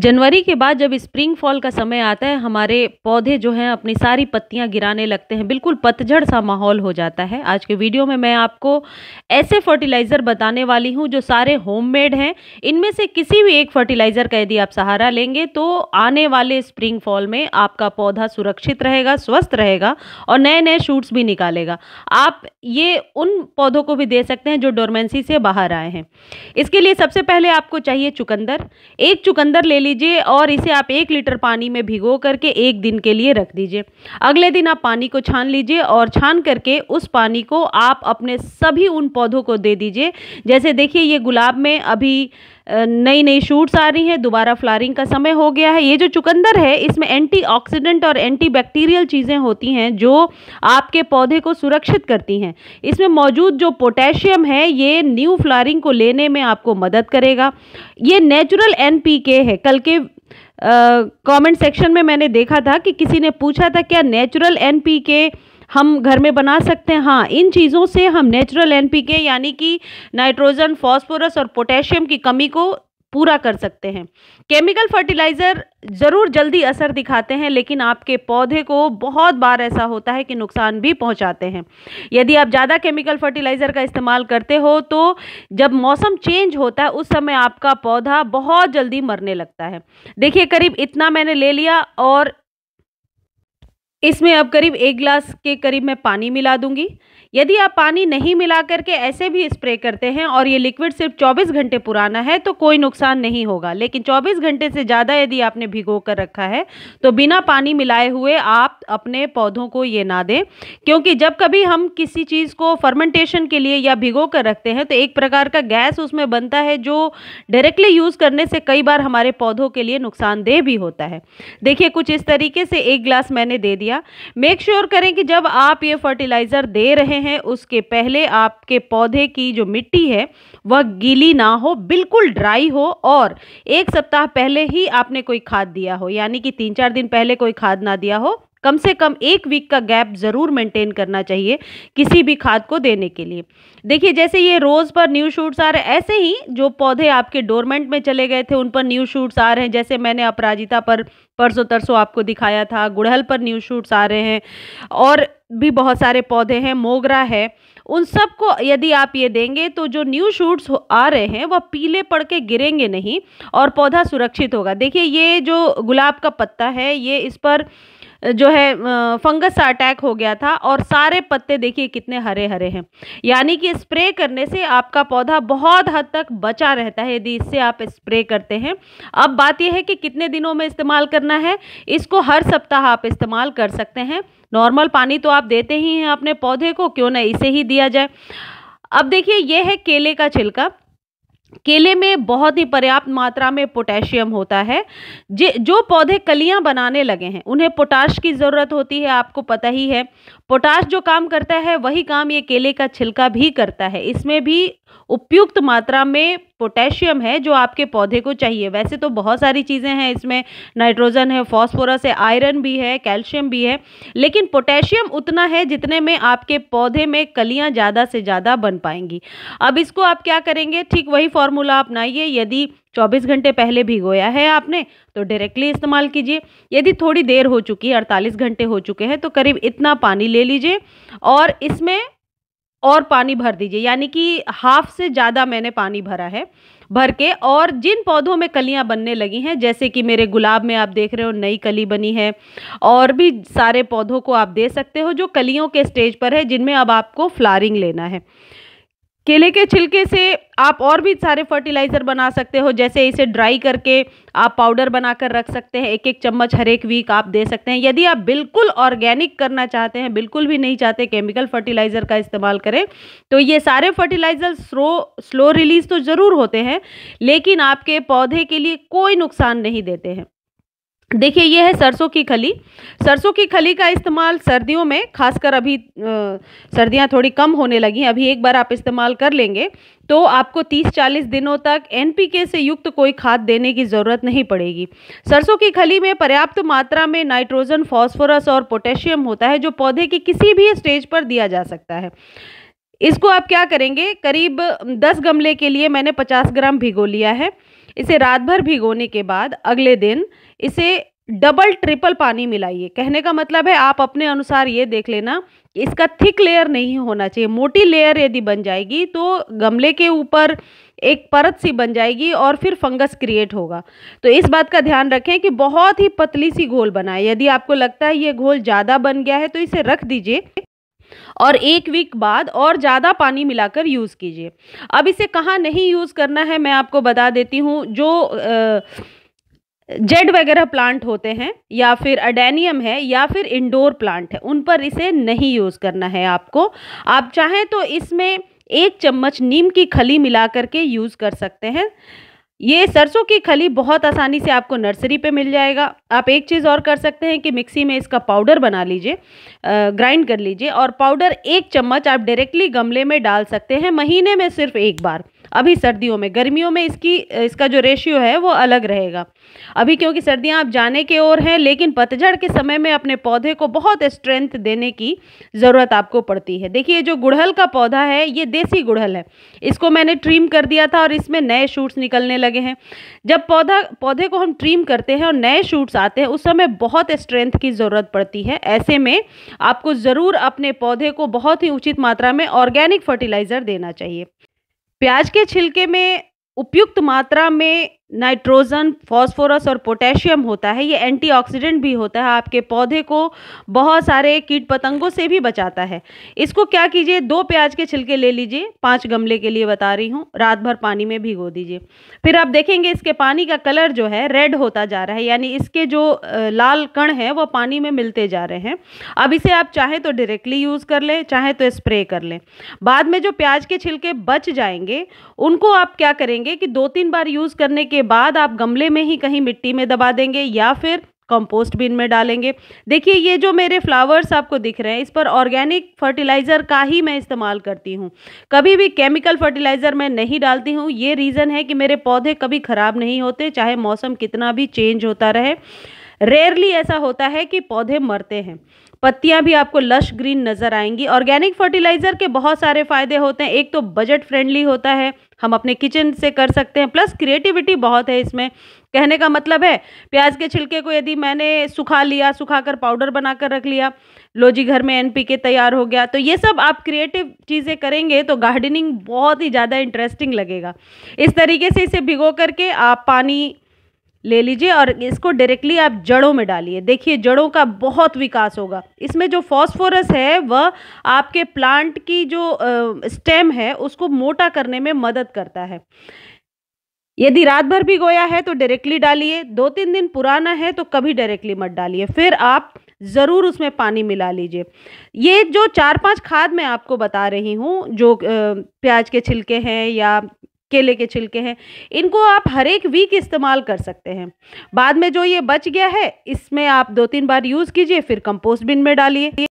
जनवरी के बाद जब स्प्रिंग फॉल का समय आता है हमारे पौधे जो हैं अपनी सारी पत्तियां गिराने लगते हैं बिल्कुल पतझड़ सा माहौल हो जाता है आज के वीडियो में मैं आपको ऐसे फर्टिलाइज़र बताने वाली हूं जो सारे होममेड हैं इनमें से किसी भी एक फर्टिलाइज़र का यदि आप सहारा लेंगे तो आने वाले स्प्रिंग फॉल में आपका पौधा सुरक्षित रहेगा स्वस्थ रहेगा और नए नए शूट्स भी निकालेगा आप ये उन पौधों को भी दे सकते हैं जो डोरमेंसी से बाहर आए हैं इसके लिए सबसे पहले आपको चाहिए चुकंदर एक चुकंदर ले लीजिए और इसे आप एक लीटर पानी में भिगो करके एक दिन के लिए रख दीजिए अगले दिन आप पानी को छान लीजिए और छान करके उस पानी को आप अपने सभी उन पौधों को दे दीजिए जैसे देखिए ये गुलाब में अभी नई नई शूट्स आ रही हैं दोबारा फ्लारिंग का समय हो गया है ये जो चुकंदर है इसमें एंटीऑक्सीडेंट और एंटीबैक्टीरियल चीज़ें होती हैं जो आपके पौधे को सुरक्षित करती हैं इसमें मौजूद जो पोटेशियम है ये न्यू फ्लारिंग को लेने में आपको मदद करेगा ये नेचुरल एन है कल के कमेंट uh, सेक्शन में मैंने देखा था कि किसी ने पूछा था क्या नेचुरल एनपीके हम घर में बना सकते हैं हाँ इन चीज़ों से हम नेचुरल एनपीके यानी कि नाइट्रोजन फॉस्फोरस और पोटेशियम की कमी को पूरा कर सकते हैं केमिकल फर्टिलाइज़र ज़रूर जल्दी असर दिखाते हैं लेकिन आपके पौधे को बहुत बार ऐसा होता है कि नुकसान भी पहुंचाते हैं यदि आप ज़्यादा केमिकल फर्टिलाइज़र का इस्तेमाल करते हो तो जब मौसम चेंज होता है उस समय आपका पौधा बहुत जल्दी मरने लगता है देखिए करीब इतना मैंने ले लिया और इसमें अब करीब एक गिलास के करीब मैं पानी मिला दूंगी यदि आप पानी नहीं मिला करके ऐसे भी स्प्रे करते हैं और ये लिक्विड सिर्फ 24 घंटे पुराना है तो कोई नुकसान नहीं होगा लेकिन 24 घंटे से ज़्यादा यदि आपने भिगो कर रखा है तो बिना पानी मिलाए हुए आप अपने पौधों को ये ना दें क्योंकि जब कभी हम किसी चीज़ को फर्मेंटेशन के लिए या भिगो कर रखते हैं तो एक प्रकार का गैस उसमें बनता है जो डायरेक्टली यूज़ करने से कई बार हमारे पौधों के लिए नुकसानदेह भी होता है देखिए कुछ इस तरीके से एक ग्लास मैंने दे दिया मेक श्योर sure करें कि जब आप ये फर्टिलाइज़र दे रहे हैं उसके पहले आपके पौधे की जो मिट्टी है वह गीली ना हो बिल्कुल ड्राई हो और एक सप्ताह पहले ही आपने कोई खाद दिया हो यानी कि तीन चार दिन पहले कोई खाद ना दिया हो कम से कम एक वीक का गैप ज़रूर मेंटेन करना चाहिए किसी भी खाद को देने के लिए देखिए जैसे ये रोज़ पर न्यू शूट्स आ रहे हैं ऐसे ही जो पौधे आपके डोरमेंट में चले गए थे उन पर न्यू शूट्स आ रहे हैं जैसे मैंने अपराजिता पर परसों तरसों आपको दिखाया था गुड़हल पर न्यू शूट्स आ रहे हैं और भी बहुत सारे पौधे हैं मोगरा है उन सब को यदि आप ये देंगे तो जो न्यू शूट्स आ रहे हैं वह पीले पड़ के गिरेंगे नहीं और पौधा सुरक्षित होगा देखिए ये जो गुलाब का पत्ता है ये इस पर जो है फंगस सा अटैक हो गया था और सारे पत्ते देखिए कितने हरे हरे हैं यानी कि स्प्रे करने से आपका पौधा बहुत हद तक बचा रहता है यदि इससे आप स्प्रे करते हैं अब बात यह है कि कितने दिनों में इस्तेमाल करना है इसको हर सप्ताह आप इस्तेमाल कर सकते हैं नॉर्मल पानी तो आप देते ही हैं अपने पौधे को क्यों ना इसे ही दिया जाए अब देखिए यह है केले का छिलका केले में बहुत ही पर्याप्त मात्रा में पोटेशियम होता है जे जो पौधे कलियां बनाने लगे हैं उन्हें पोटाश की ज़रूरत होती है आपको पता ही है पोटाश जो काम करता है वही काम ये केले का छिलका भी करता है इसमें भी उपयुक्त मात्रा में पोटेशियम है जो आपके पौधे को चाहिए वैसे तो बहुत सारी चीज़ें हैं इसमें नाइट्रोजन है फॉस्फोरस है आयरन भी है कैल्शियम भी है लेकिन पोटेशियम उतना है जितने में आपके पौधे में कलियाँ ज़्यादा से ज़्यादा बन पाएंगी अब इसको आप क्या करेंगे ठीक वही फॉर्मूला अपनाइए यदि 24 घंटे पहले भिगोया है आपने तो डायरेक्टली इस्तेमाल कीजिए यदि थोड़ी देर हो चुकी है अड़तालीस घंटे हो चुके हैं तो करीब इतना पानी ले लीजिए और इसमें और पानी भर दीजिए यानी कि हाफ से ज़्यादा मैंने पानी भरा है भर के और जिन पौधों में कलियां बनने लगी हैं जैसे कि मेरे गुलाब में आप देख रहे हो नई कली बनी है और भी सारे पौधों को आप दे सकते हो जो कलियों के स्टेज पर है जिनमें अब आपको फ्लारिंग लेना है केले के छिलके से आप और भी सारे फर्टिलाइज़र बना सकते हो जैसे इसे ड्राई करके आप पाउडर बनाकर रख सकते हैं एक एक चम्मच हर एक वीक आप दे सकते हैं यदि आप बिल्कुल ऑर्गेनिक करना चाहते हैं बिल्कुल भी नहीं चाहते केमिकल फर्टिलाइज़र का इस्तेमाल करें तो ये सारे फर्टिलाइज़र स्लो स्लो रिलीज़ तो ज़रूर होते हैं लेकिन आपके पौधे के लिए कोई नुकसान नहीं देते हैं देखिए ये है सरसों की खली सरसों की खली का इस्तेमाल सर्दियों में खासकर अभी सर्दियां थोड़ी कम होने लगी अभी एक बार आप इस्तेमाल कर लेंगे तो आपको 30-40 दिनों तक एनपीके से युक्त कोई खाद देने की ज़रूरत नहीं पड़ेगी सरसों की खली में पर्याप्त मात्रा में नाइट्रोजन फॉस्फोरस और पोटेशियम होता है जो पौधे की किसी भी स्टेज पर दिया जा सकता है इसको आप क्या करेंगे करीब दस गमले के लिए मैंने पचास ग्राम भिगो लिया है इसे रात भर भिगोने के बाद अगले दिन इसे डबल ट्रिपल पानी मिलाइए कहने का मतलब है आप अपने अनुसार ये देख लेना इसका थिक लेयर नहीं होना चाहिए मोटी लेयर यदि बन जाएगी तो गमले के ऊपर एक परत सी बन जाएगी और फिर फंगस क्रिएट होगा तो इस बात का ध्यान रखें कि बहुत ही पतली सी घोल बनाए यदि आपको लगता है ये घोल ज़्यादा बन गया है तो इसे रख दीजिए और एक वीक बाद और ज़्यादा पानी मिलाकर यूज़ कीजिए अब इसे कहाँ नहीं यूज़ करना है मैं आपको बता देती हूँ जो आ, जेड वगैरह प्लांट होते हैं या फिर अडेनियम है या फिर इंडोर प्लांट है उन पर इसे नहीं यूज़ करना है आपको आप चाहें तो इसमें एक चम्मच नीम की खली मिला करके यूज़ कर सकते हैं ये सरसों की खली बहुत आसानी से आपको नर्सरी पे मिल जाएगा आप एक चीज़ और कर सकते हैं कि मिक्सी में इसका पाउडर बना लीजिए ग्राइंड कर लीजिए और पाउडर एक चम्मच आप डायरेक्टली गमले में डाल सकते हैं महीने में सिर्फ एक बार अभी सर्दियों में गर्मियों में इसकी इसका जो रेशियो है वो अलग रहेगा अभी क्योंकि सर्दियां आप जाने के ओर हैं लेकिन पतझड़ के समय में अपने पौधे को बहुत स्ट्रेंथ देने की ज़रूरत आपको पड़ती है देखिए जो गुड़हल का पौधा है ये देसी गुड़हल है इसको मैंने ट्रीम कर दिया था और इसमें नए शूट्स निकलने लगे हैं जब पौधा पौधे को हम ट्रीम करते हैं और नए शूट्स आते हैं उस समय बहुत स्ट्रेंथ की ज़रूरत पड़ती है ऐसे में आपको ज़रूर अपने पौधे को बहुत ही उचित मात्रा में ऑर्गेनिक फर्टिलाइज़र देना चाहिए प्याज के छिलके में उपयुक्त मात्रा में नाइट्रोजन फॉस्फोरस और पोटेशियम होता है ये एंटीऑक्सीडेंट भी होता है आपके पौधे को बहुत सारे कीट पतंगों से भी बचाता है इसको क्या कीजिए दो प्याज के छिलके ले लीजिए पाँच गमले के लिए बता रही हूँ रात भर पानी में भिगो दीजिए फिर आप देखेंगे इसके पानी का कलर जो है रेड होता जा रहा है यानी इसके जो लाल कण हैं वो पानी में मिलते जा रहे हैं अब इसे आप चाहें तो डायरेक्टली यूज़ कर लें चाहें तो स्प्रे कर लें बाद में जो प्याज के छिलके बच जाएंगे उनको आप क्या करेंगे कि दो तीन बार यूज़ करने के उसके बाद आप गमले में ही कहीं मिट्टी में दबा देंगे या फिर कंपोस्ट बिन में डालेंगे देखिए ये जो मेरे फ्लावर्स आपको दिख रहे हैं इस पर ऑर्गेनिक फर्टिलाइज़र का ही मैं इस्तेमाल करती हूँ कभी भी केमिकल फर्टिलाइज़र मैं नहीं डालती हूँ ये रीज़न है कि मेरे पौधे कभी ख़राब नहीं होते चाहे मौसम कितना भी चेंज होता रहे रेयरली ऐसा होता है कि पौधे मरते हैं पत्तियां भी आपको लश ग्रीन नज़र आएंगी ऑर्गेनिक फर्टिलाइज़र के बहुत सारे फ़ायदे होते हैं एक तो बजट फ्रेंडली होता है हम अपने किचन से कर सकते हैं प्लस क्रिएटिविटी बहुत है इसमें कहने का मतलब है प्याज के छिलके को यदि मैंने सुखा लिया सुखा कर पाउडर बनाकर रख लिया लोजी घर में एनपीके तैयार हो गया तो ये सब आप क्रिएटिव चीज़ें करेंगे तो गार्डनिंग बहुत ही ज़्यादा इंटरेस्टिंग लगेगा इस तरीके से इसे भिगो करके आप पानी ले लीजिए और इसको डायरेक्टली आप जड़ों में डालिए देखिए जड़ों का बहुत विकास होगा इसमें जो फॉस्फोरस है वह आपके प्लांट की जो स्टेम है उसको मोटा करने में मदद करता है यदि रात भर भी गोया है तो डायरेक्टली डालिए दो तीन दिन पुराना है तो कभी डायरेक्टली मत डालिए फिर आप ज़रूर उसमें पानी मिला लीजिए ये जो चार पांच खाद मैं आपको बता रही हूँ जो प्याज के छिलके हैं या केले के छिलके हैं इनको आप हर एक वीक इस्तेमाल कर सकते हैं बाद में जो ये बच गया है इसमें आप दो तीन बार यूज़ कीजिए फिर कंपोस्ट बिन में डालिए